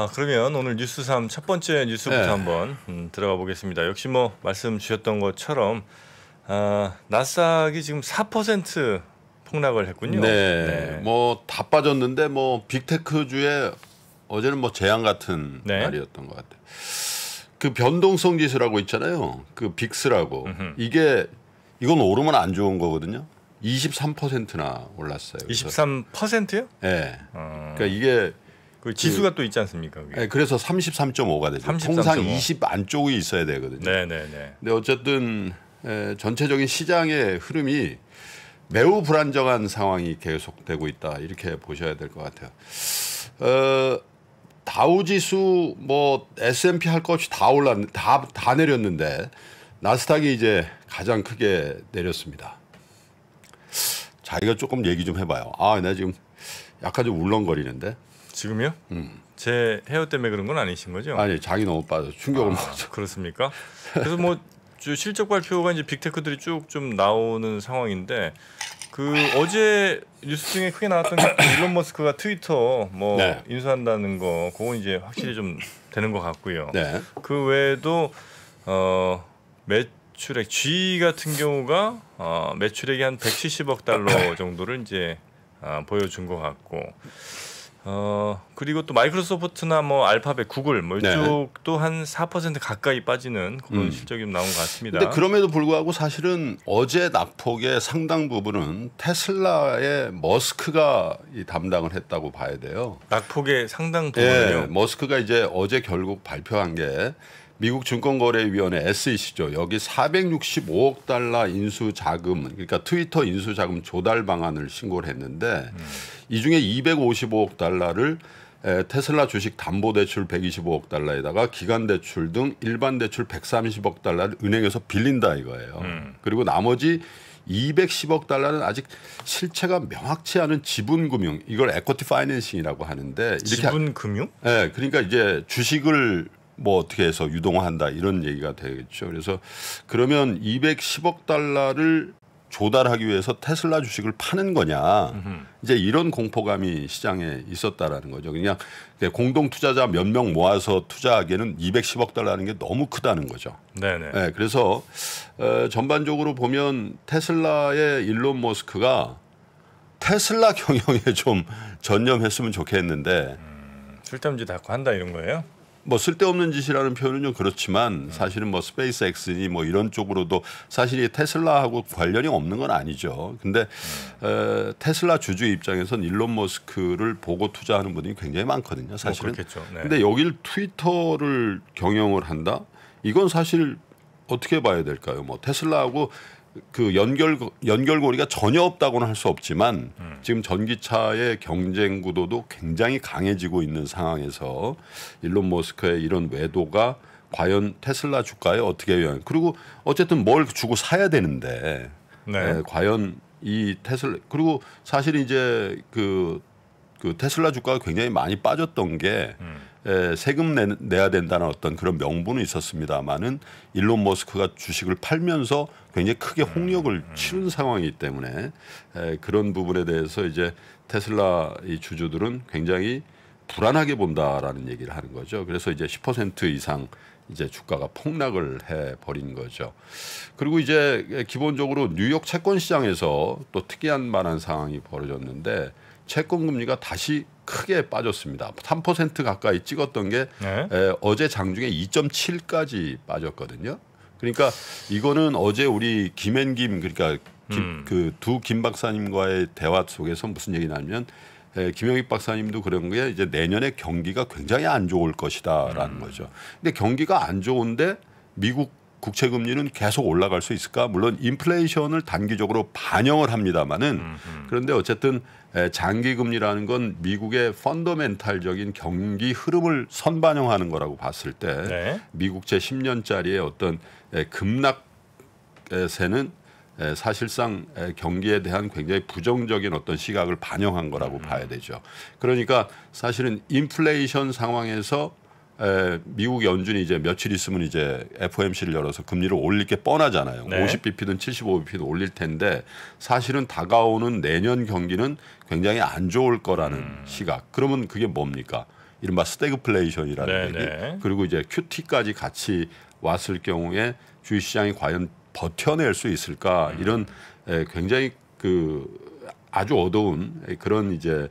아, 그러면 오늘 뉴스 3첫 번째 뉴스부터 네. 한번 음, 들어가 보겠습니다. 역시 뭐 말씀 주셨던 것처럼 아, 나스닥이 지금 4% 폭락을 했군요. 네. 네. 뭐 다 빠졌는데 뭐빅테크주의 어제는 뭐 재앙 같은 네. 날이었던 것 같아요. 그 변동성 지수라고 있잖아요. 그 빅스라고. 음흠. 이게 이건 오르면 안 좋은 거거든요. 23%나 올랐어요. 23%요? 네. 예. 어... 그러니까 이게 그, 그 지수가 그, 또 있지 않습니까? 그게. 네, 그래서 33.5가 되죠. 3 3 통상 20 안쪽이 있어야 되거든요. 네, 네, 네. 근데 어쨌든 에, 예, 전체적인 시장의 흐름이 매우 불안정한 상황이 계속되고 있다 이렇게 보셔야 될 것 같아요. 어, 다우지수 뭐 S&P 할것이다 올랐 다다 내렸는데 나스닥이 이제 가장 크게 내렸습니다. 자기가 조금 얘기 좀 해봐요. 아, 나 지금 약간 좀 울렁거리는데. 지금요? 음. 제 헤어 때문에 그런 건 아니신 거죠? 아니 자기 너무 빠져 충격을 아, 먹었죠. 그렇습니까? 그래서 뭐 실적 발표가 이제 빅테크들이 쭉 좀 나오는 상황인데 그 어제 뉴스 중에 크게 나왔던 게 일론 머스크가 트위터 뭐 네. 인수한다는 거 그건 이제 확실히 좀 되는 것 같고요. 네. 그 외에도 어 매출액 G 같은 경우가 어 매출액이 한 170억 달러 정도를 이제 어, 보여준 것 같고 어 그리고 또 마이크로소프트나 뭐 알파벳, 구글 뭐 네. 이쪽도 네. 한4% 가까이 빠지는 그런 음. 실적이 나온 것 같습니다. 근데 그럼에도 불구하고 사실은 어제 낙폭의 상당 부분은 테슬라의 머스크가 담당을 했다고 봐야 돼요. 낙폭의 상당 예, 부분요 네, 머스크가 이제 어제 결국 발표한 게 미국 증권거래위원회 SEC죠. 여기 465억 달러 인수 자금, 그러니까 트위터 인수 자금 조달 방안을 신고를 했는데 음. 이 중에 255억 달러를 에, 테슬라 주식 담보 대출 125억 달러에다가 기간 대출 등 일반 대출 130억 달러를 은행에서 빌린다 이거예요. 음. 그리고 나머지 210억 달러는 아직 실체가 명확치 않은 지분 금융 이걸 에코티 파이낸싱이라고 하는데 이렇게 지분 금융? 예. 그러니까 이제 주식을 뭐 어떻게 해서 유동화한다 이런 얘기가 되겠죠. 그래서 그러면 210억 달러를 조달하기 위해서 테슬라 주식을 파는 거냐 이제 이런 공포감이 시장에 있었다라는 거죠. 그냥 공동 투자자 몇 명 모아서 투자하기에는 210억 달러라는 게 너무 크다는 거죠. 네네. 네, 그래서 어, 전반적으로 보면 테슬라의 일론 머스크가 테슬라 경영에 좀 전념했으면 좋겠는데 음, 술담지 닫고 한다 이런 거예요? 뭐 쓸데없는 짓이라는 표현은 좀 그렇지만 음. 사실은 뭐 스페이스 엑스니뭐 이런 쪽으로도 사실 이 테슬라하고 관련이 없는 건 아니죠. 근데 음. 에, 테슬라 주주 입장에선 일론 머스크를 보고 투자하는 분이 굉장히 많거든요. 어, 사실은. 뭐 네. 근데 여길 트위터를 경영을 한다? 이건 사실 어떻게 봐야 될까요? 뭐 테슬라하고 그 연결 연결고리가 전혀 없다고는 할 수 없지만 음. 지금 전기차의 경쟁 구도도 굉장히 강해지고 있는 상황에서 일론 머스크의 이런 외도가 과연 테슬라 주가에 어떻게 영향? 그리고 어쨌든 뭘 주고 사야 되는데 네. 네, 과연 이 테슬라 그리고 사실 이제 그, 그 테슬라 주가가 굉장히 많이 빠졌던 게 음. 세금 내, 내야 된다는 어떤 그런 명분은 있었습니다만은 일론 머스크가 주식을 팔면서 굉장히 크게 홍역을 음, 음. 치른 상황이기 때문에 에, 그런 부분에 대해서 이제 테슬라 이 주주들은 굉장히 불안하게 본다라는 얘기를 하는 거죠. 그래서 이제 10% 이상 이제 주가가 폭락을 해 버린 거죠. 그리고 이제 기본적으로 뉴욕 채권 시장에서 또 특이한 만한 상황이 벌어졌는데 채권 금리가 다시 크게 빠졌습니다. 3% 가까이 찍었던 게 네. 에, 어제 장중에 2.7까지 빠졌거든요. 그러니까 이거는 어제 우리 김앤김 그러니까 음. 그두 김 박사님과의 대화 속에서 무슨 얘기 나냐면 김영익 박사님도 그런 게 이제 내년에 경기가 굉장히 안 좋을 것이다라는 음. 거죠. 근데 경기가 안 좋은데 미국 국채 금리는 계속 올라갈 수 있을까? 물론 인플레이션을 단기적으로 반영을 합니다마는 그런데 어쨌든 장기 금리라는 건 미국의 펀더멘탈적인 경기 흐름을 선반영하는 거라고 봤을 때 네. 미국채 10년짜리의 어떤 급락세는 에 에, 사실상 에, 경기에 대한 굉장히 부정적인 어떤 시각을 반영한 거라고 음. 봐야 되죠. 그러니까 사실은 인플레이션 상황에서 에, 미국 연준이 이제 며칠 있으면 이제 FOMC를 열어서 금리를 올릴 게 뻔하잖아요. 네. 50bp든 75bp든 올릴 텐데 사실은 다가오는 내년 경기는 굉장히 안 좋을 거라는 음. 시각. 그러면 그게 뭡니까? 이른바 스태그플레이션이라는 네네. 얘기. 네. 그리고 이제 QT까지 같이 왔을 경우에 주식 시장이 과연 버텨낼 수 있을까? 음. 이런 에, 굉장히 그 아주 어두운 그런 이제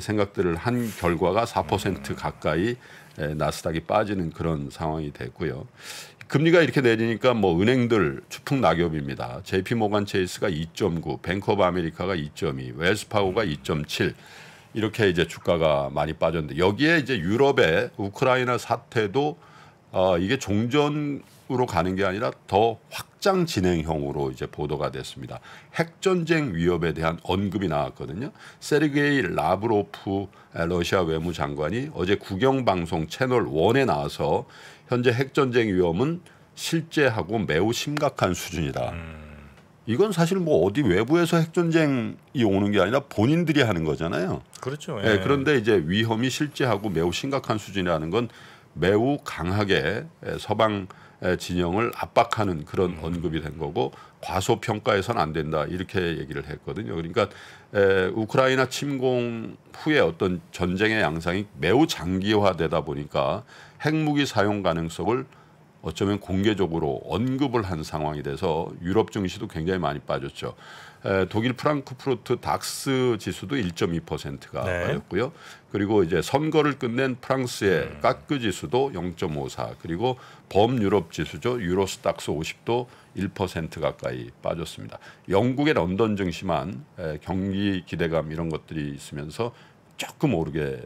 생각들을 한 결과가 4% 음. 가까이 예, 나스닥이 빠지는 그런 상황이 됐고요. 금리가 이렇게 내리니까 뭐 은행들 추풍 낙엽입니다. JP 모간 체이스가 2.9, 뱅크 오브 아메리카가 2.2, 웰스파고가 2.7 이렇게 이제 주가가 많이 빠졌는데 여기에 이제 유럽의 우크라이나 사태도 어, 이게 종전으로 가는 게 아니라 더 확장 진행형으로 이제 보도가 됐습니다. 핵 전쟁 위협에 대한 언급이 나왔거든요. 세르게이 라브로프 러시아 외무장관이 어제 국영 방송 채널 원에 나와서 현재 핵 전쟁 위험은 실제하고 매우 심각한 수준이다. 음. 이건 사실 뭐 어디 외부에서 핵전쟁이 오는 게 아니라 본인들이 하는 거잖아요. 그렇죠. 예. 예, 그런데 이제 위험이 실제하고 매우 심각한 수준이라는 건 매우 강하게 서방 진영을 압박하는 그런 음. 언급이 된 거고 과소평가해서는 안 된다 이렇게 얘기를 했거든요. 그러니까 에, 우크라이나 침공 후에 어떤 전쟁의 양상이 매우 장기화되다 보니까 핵무기 사용 가능성을 어쩌면 공개적으로 언급을 한 상황이 돼서 유럽 증시도 굉장히 많이 빠졌죠. 독일 프랑크푸르트 닥스 지수도 1.2%가였고요. 네. 그리고 이제 선거를 끝낸 프랑스의 음. 까크 지수도 0.54 그리고 범유럽 지수죠 유로스닥스 50도 1% 가까이 빠졌습니다. 영국의 런던 증시만 경기 기대감 이런 것들이 있으면서 조금 오르게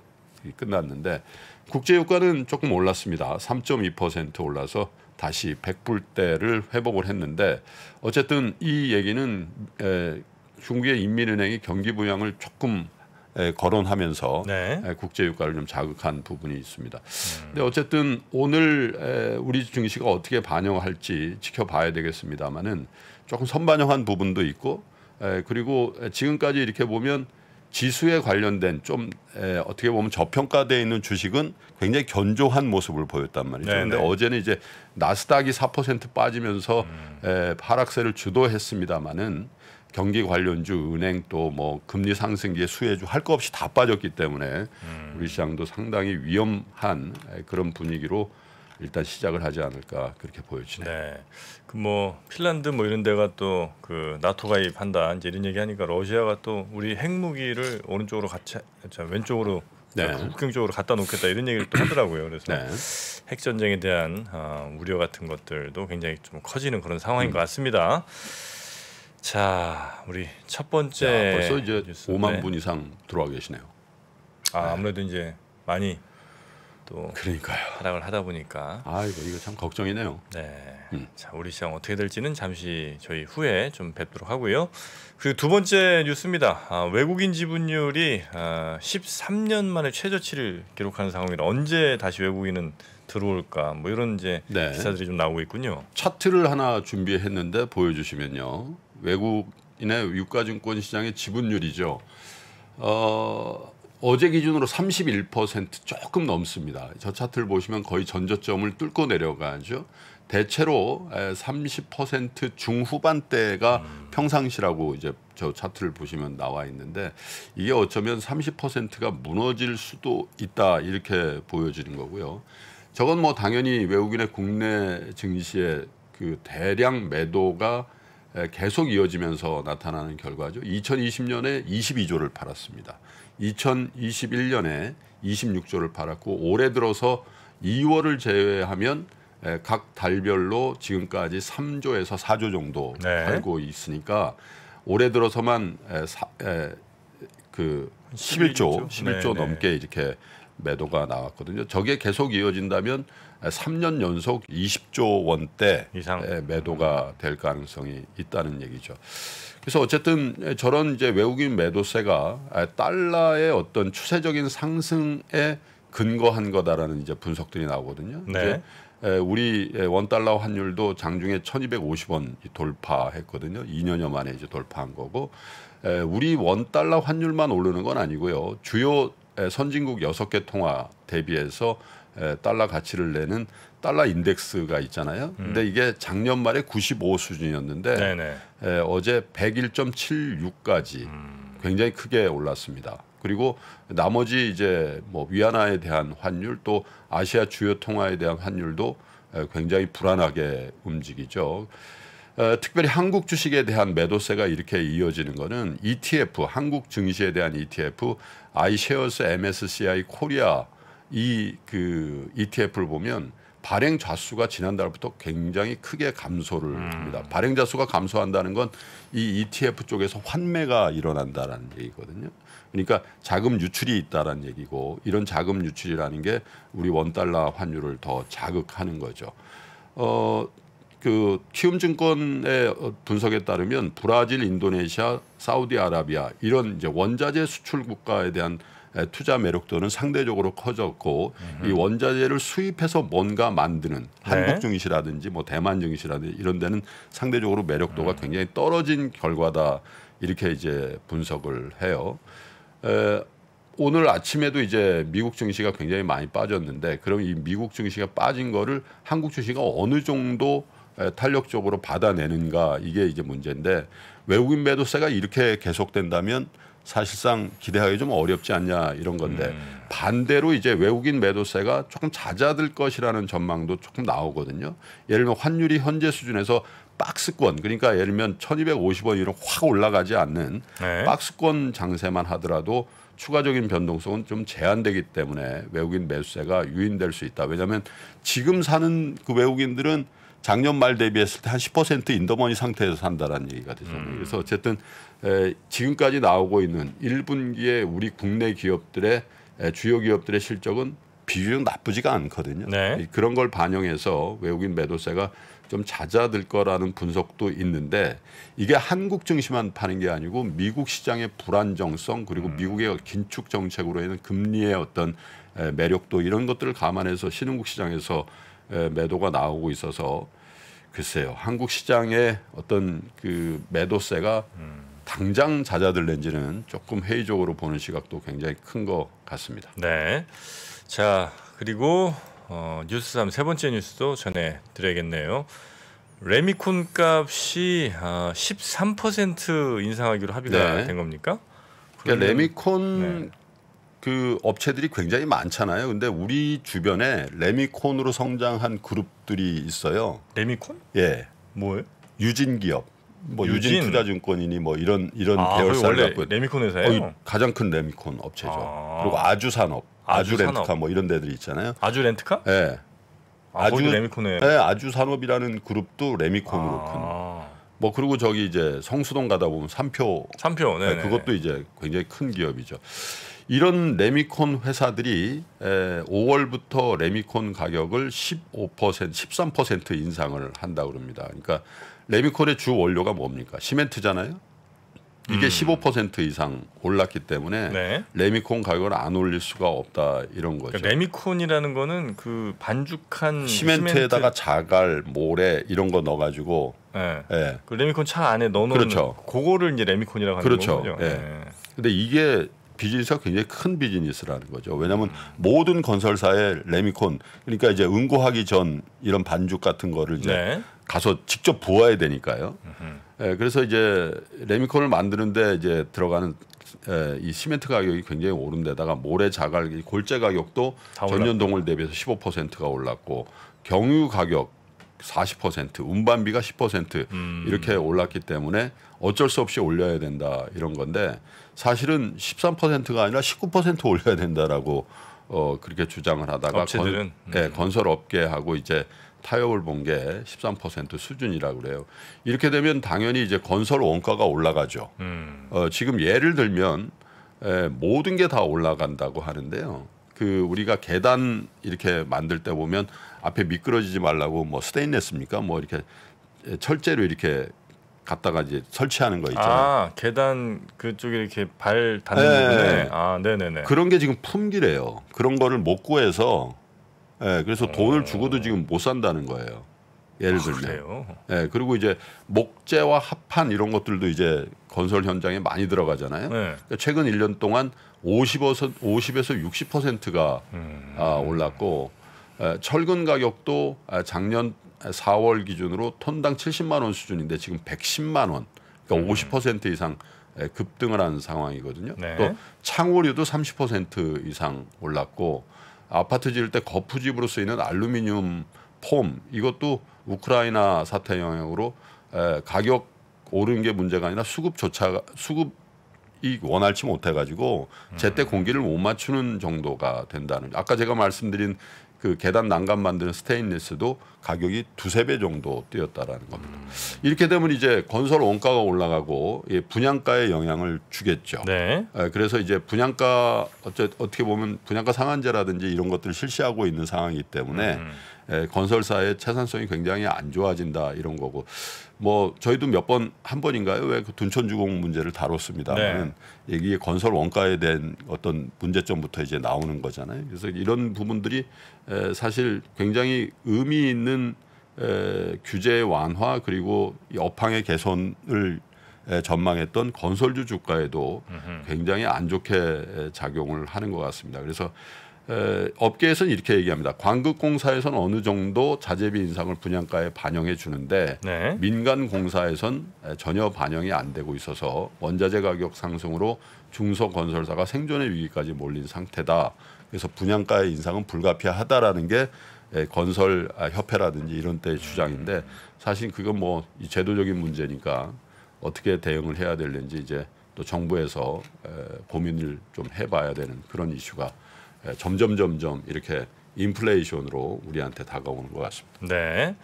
끝났는데 국제 유가는 조금 올랐습니다. 3.2% 올라서 다시 백불대를 회복을 했는데 어쨌든 이 얘기는 에, 중국의 인민은행이 경기 부양을 조금 에, 거론하면서 네. 에, 국제 유가를 좀 자극한 부분이 있습니다. 음. 근데 어쨌든 오늘 에, 우리 증시가 어떻게 반영할지 지켜봐야 되겠습니다만은 조금 선반영한 부분도 있고 에, 그리고 지금까지 이렇게 보면 지수에 관련된 좀 에, 어떻게 보면 저평가돼 있는 주식은 굉장히 견조한 모습을 보였단 말이죠. 그런데 네, 네. 어제는 이제 나스닥이 4% 빠지면서 음. 에, 하락세를 주도했습니다마는 경기 관련주, 은행 또 뭐 금리 상승기에 수혜주 할 거 없이 다 빠졌기 때문에 음. 우리 시장도 상당히 위험한 에, 그런 분위기로 일단 시작을 하지 않을까 그렇게 보여지네 네. 그뭐 핀란드 뭐 이런 데가 또 그 나토 가입한다 이런 얘기하니까 러시아가 또 우리 핵무기를 오른쪽으로 같이 왼쪽으로 네. 그 국경 쪽으로 갖다 놓겠다 이런 얘기를 또 하더라고요. 그래서 네. 핵 전쟁에 대한 어, 우려 같은 것들도 굉장히 좀 커지는 그런 상황인 음. 것 같습니다. 자, 우리 첫 번째 야, 벌써 이제 5만 분 이상 들어와 계시네요. 아, 네. 아무래도 이제 많이 또 그러니까요. 하락을 하다 보니까 아이고 이거 참 걱정이네요. 네. 음. 자 우리 시장 어떻게 될지는 잠시 저희 후에 좀 뵙도록 하고요. 그리고 두 번째 뉴스입니다. 아, 외국인 지분율이 아, 13년 만에 최저치를 기록하는 상황이라 언제 다시 외국인은 들어올까 뭐 이런 이제 네. 기사들이 좀 나오고 있군요. 차트를 하나 준비했는데 보여주시면요. 외국인의 유가증권 시장의 지분율이죠. 어, 어제 기준으로 31% 조금 넘습니다. 저 차트를 보시면 거의 전저점을 뚫고 내려가죠. 대체로 30% 중후반대가 음. 평상시라고 이제 저 차트를 보시면 나와 있는데 이게 어쩌면 30%가 무너질 수도 있다 이렇게 보여지는 거고요. 저건 뭐 당연히 외국인의 국내 증시의 그 대량 매도가 계속 이어지면서 나타나는 결과죠. 2020년에 22조를 팔았습니다. 2021년에 26조를 팔았고 올해 들어서 2월을 제외하면 각 달별로 지금까지 3조에서 4조 정도 네. 팔고 있으니까 올해 들어서만 에, 사, 그 11조 11조, 1 네, 넘게 이렇게 매도가 나왔거든요. 저게 계속 이어진다면 3년 연속 20조 원대 이상 매도가 될 가능성이 있다는 얘기죠. 그래서 어쨌든 저런 이제 외국인 매도세가 달러의 어떤 추세적인 상승에 근거한 거다라는 이제 분석들이 나오거든요. 네. 이제 우리 원 달러 환율도 장중에 1,250원 돌파했거든요. 2년여 만에 이제 돌파한 거고 우리 원 달러 환율만 오르는 건 아니고요. 주요 선진국 여섯 개 통화 대비해서 달러 가치를 내는 달러 인덱스가 있잖아요. 음. 근데 이게 작년 말에 95 수준이었는데 네네. 에, 어제 101.76까지 음. 굉장히 크게 올랐습니다. 그리고 나머지 이제 뭐 위안화에 대한 환율 또 아시아 주요 통화에 대한 환율도 에, 굉장히 불안하게 움직이죠. 에, 특별히 한국 주식에 대한 매도세가 이렇게 이어지는 거는 ETF 한국 증시에 대한 ETF iShares MSCI 코리아 이그 ETF를 보면 발행 좌수가 지난달부터 굉장히 크게 감소를 음. 합니다. 발행 좌수가 감소한다는 건 이 ETF 쪽에서 환매가 일어난다라는 얘기거든요. 그러니까 자금 유출이 있다라는 얘기고 이런 자금 유출이라는 게 우리 원 달러 환율을 더 자극하는 거죠. 어, 그 키움증권의 분석에 따르면 브라질, 인도네시아, 사우디아라비아 이런 이제 원자재 수출 국가에 대한 투자 매력도는 상대적으로 커졌고 음흠. 이 원자재를 수입해서 뭔가 만드는 한국 네. 증시라든지 뭐 대만 증시라든지 이런 데는 상대적으로 매력도가 음. 굉장히 떨어진 결과다 이렇게 이제 분석을 해요. 에, 오늘 아침에도 이제 미국 증시가 굉장히 많이 빠졌는데 그럼 이 미국 증시가 빠진 거를 한국 증시가 어느 정도 탄력적으로 받아내는가 이게 이제 문제인데 외국인 매도세가 이렇게 계속된다면 사실상 기대하기 좀 어렵지 않냐 이런 건데 음. 반대로 이제 외국인 매도세가 조금 잦아들 것이라는 전망도 조금 나오거든요. 예를 들면 환율이 현재 수준에서 박스권 그러니까 예를 들면 1 2 5 0원이로확 올라가지 않는 네. 박스권 장세만 하더라도 추가적인 변동성은 좀 제한되기 때문에 외국인 매수세가 유인될 수 있다. 왜냐하면 지금 사는 그 외국인들은 작년 말 대비했을 때 한 10% 인더머니 상태에서 산다라는 얘기가 되잖아요. 음. 그래서 어쨌든 에, 지금까지 나오고 있는 1분기에 우리 국내 기업들의 에, 주요 기업들의 실적은 비교적 나쁘지가 않거든요. 네. 그런 걸 반영해서 외국인 매도세가 좀 잦아들 거라는 분석도 있는데 이게 한국 증시만 파는 게 아니고 미국 시장의 불안정성 그리고 음. 미국의 긴축 정책으로 인한 금리의 어떤 에, 매력도 이런 것들을 감안해서 신흥국 시장에서 매도가 나오고 있어서 글쎄요 한국 시장의 어떤 그 매도세가 당장 잦아들는지는 조금 회의적으로 보는 시각도 굉장히 큰 것 같습니다. 네. 자 그리고 어, 뉴스 3세 번째 뉴스도 전해드려야겠네요. 레미콘 값이 아, 13% 인상하기로 합의가 네. 된 겁니까? 그러니까 레미콘 네. 그 업체들이 굉장히 많잖아요. 근데 우리 주변에 레미콘으로 성장한 그룹들이 있어요. 레미콘? 예. 뭐예요? 유진 기업. 뭐 유진, 유진 투자증권이니 뭐 이런 이런 아, 계열사를 갖고 레미콘 회사예요. 어, 가장 큰 레미콘 업체죠. 아. 그리고 아주산업, 아주렌트카 아주 뭐 이런 데들이 있잖아요. 아주렌트카? 예. 아, 아주 레미콘에. 예, 아주산업이라는 그룹도 레미콘으로 아. 큰. 뭐 그리고 저기 이제 성수동 가다 보면 삼표 삼표 네, 그것도 이제 굉장히 큰 기업이죠. 이런 레미콘 회사들이 5월부터 레미콘 가격을 15% 13% 인상을 한다 그럽니다. 그러니까 레미콘의 주 원료가 뭡니까? 시멘트잖아요. 이게 음. 15% 이상 올랐기 때문에 네. 레미콘 가격을 안 올릴 수가 없다 이런 거죠. 그러니까 레미콘이라는 거는 그 반죽한 시멘트에다가 시멘트... 자갈, 모래 이런 거 넣어가지고 네. 네. 그 레미콘 차 안에 넣어놓은 그렇죠. 그거를 이제 레미콘이라고 하는 그렇죠. 거죠. 그렇죠. 네. 네. 근데 이게 비즈니스가 굉장히 큰 비즈니스라는 거죠. 왜냐하면 모든 건설사의 레미콘 그러니까 이제 응고하기 전 이런 반죽 같은 거를 이제 네. 가서 직접 부어야 되니까요. 에, 예, 그래서 이제 레미콘을 만드는데 이제 들어가는 에, 예, 이 시멘트 가격이 굉장히 오른 데다가 모래 자갈 골재 가격도 전년 동월 대비해서 15%가 올랐고 경유 가격 40%, 운반비가 10% 음. 이렇게 올랐기 때문에 어쩔 수 없이 올려야 된다 이런 건데 사실은 13%가 아니라 19% 올려야 된다라고 어 그렇게 주장을 하다가 업체들은 건, 예, 네, 음. 건설 업계하고 이제 타협을 본 게 13% 수준이라고 그래요. 이렇게 되면 당연히 이제 건설 원가가 올라가죠. 음. 어, 지금 예를 들면 에, 예, 모든 게 다 올라간다고 하는데요. 그 우리가 계단 이렇게 만들 때 보면 앞에 미끄러지지 말라고 뭐 스테인레스입니까? 뭐 이렇게 예, 철제로 이렇게 갖다가 이제 설치하는 거 아, 있잖아요. 아, 계단 그쪽에 이렇게 발 닿는 네. 부분에. 아, 네네네. 그런 게 지금 품귀래요. 그런 거를 못 구해서 예, 그래서 오. 돈을 어. 주고도 지금 못 산다는 거예요. 예를 아, 들면. 아, 예, 그리고 이제 목재와 합판 이런 것들도 이제 건설 현장에 많이 들어가잖아요. 네. 그러니까 최근 1년 동안 50에서 50에서 60%가 음. 아, 올랐고 예, 철근 가격도 아, 작년 4월 기준으로 톤당 70만 원 수준인데 지금 110만 원, 그러니까 음. 50% 이상 급등을 한 상황이거든요. 네. 또 창호류도 30% 이상 올랐고 아파트 지을 때 거푸집으로 쓰이는 알루미늄 폼 이것도 우크라이나 사태 영향으로 에, 가격 오른 게 문제가 아니라 수급조차 수급이 원활치 못해가지고 제때 음. 공기를 못 맞추는 정도가 된다는. 아까 제가 말씀드린 그 계단 난간 만드는 스테인리스도 가격이 두세 배 정도 뛰었다라는 겁니다. 이렇게 되면 이제 건설 원가가 올라가고 예, 분양가에 영향을 주겠죠. 네. 예, 그래서 이제 분양가 어째, 어떻게 보면 분양가 상한제라든지 이런 것들을 실시하고 있는 상황이기 때문에 음. 예, 건설사의 채산성이 굉장히 안 좋아진다 이런 거고 뭐 저희도 몇 번 한 번인가요 왜 그 둔촌주공 문제를 다뤘습니다만 네. 이게 건설 원가에 대한 어떤 문제점부터 이제 나오는 거잖아요. 그래서 이런 부분들이 에, 사실 굉장히 의미 있는 에, 규제 완화 그리고 업황의 개선을 에, 전망했던 건설주 주가에도 으흠. 굉장히 안 좋게 에, 작용을 하는 것 같습니다. 그래서 업계에서는 이렇게 얘기합니다. 광급공사에서는 어느 정도 자재비 인상을 분양가에 반영해 주는데 네. 민간 공사에선 전혀 반영이 안 되고 있어서 원자재 가격 상승으로 중소 건설사가 생존의 위기까지 몰린 상태다. 그래서 분양가의 인상은 불가피하다라는 게 건설 아, 협회라든지 이런 때의 음. 주장인데 사실 그건 뭐 제도적인 문제니까 어떻게 대응을 해야 될는지 이제 또 정부에서 고민을 좀 해봐야 되는 그런 이슈가 예, 점점 점점 이렇게 인플레이션으로 우리한테 다가오는 것 같습니다. 네.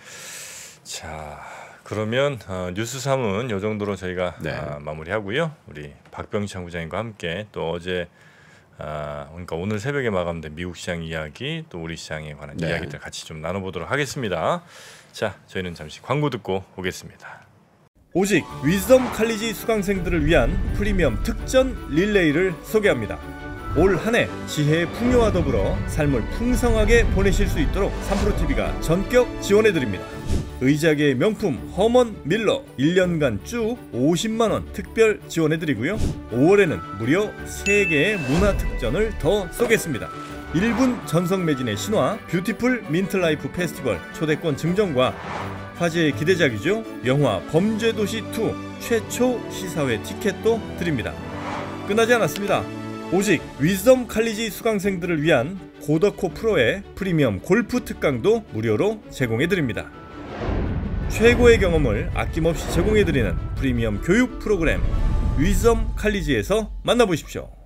자, 그러면 어, 뉴스 3은 요 정도로 저희가 네. 아, 마무리하고요. 우리 박병창 부장님과 함께 또 어제 아, 그러니까 오늘 새벽에 마감된 미국 시장 이야기 또 우리 시장에 관한 네. 이야기들 같이 좀 나눠보도록 하겠습니다. 자, 저희는 잠시 광고 듣고 오겠습니다. 오직 윗섬 칼리지 수강생들을 위한 프리미엄 특전 릴레이를 소개합니다. 올한해 지혜의 풍요와 더불어 삶을 풍성하게 보내실 수 있도록 3프로TV가 전격 지원해드립니다. 의자계의 명품 허먼 밀러 1년간 쭉 50만원 특별 지원해드리고요. 5월에는 무려 3개의 문화특전을 더 쏘겠습니다. 1분 전성 매진의 신화 뷰티풀 민트라이프 페스티벌 초대권 증정과 화제의 기대작이죠. 영화 범죄도시2 최초 시사회 티켓도 드립니다. 끝나지 않았습니다. 오직 위즈덤 칼리지 수강생들을 위한 고더코 프로의 프리미엄 골프 특강도 무료로 제공해드립니다. 최고의 경험을 아낌없이 제공해드리는 프리미엄 교육 프로그램 위즈덤 칼리지에서 만나보십시오.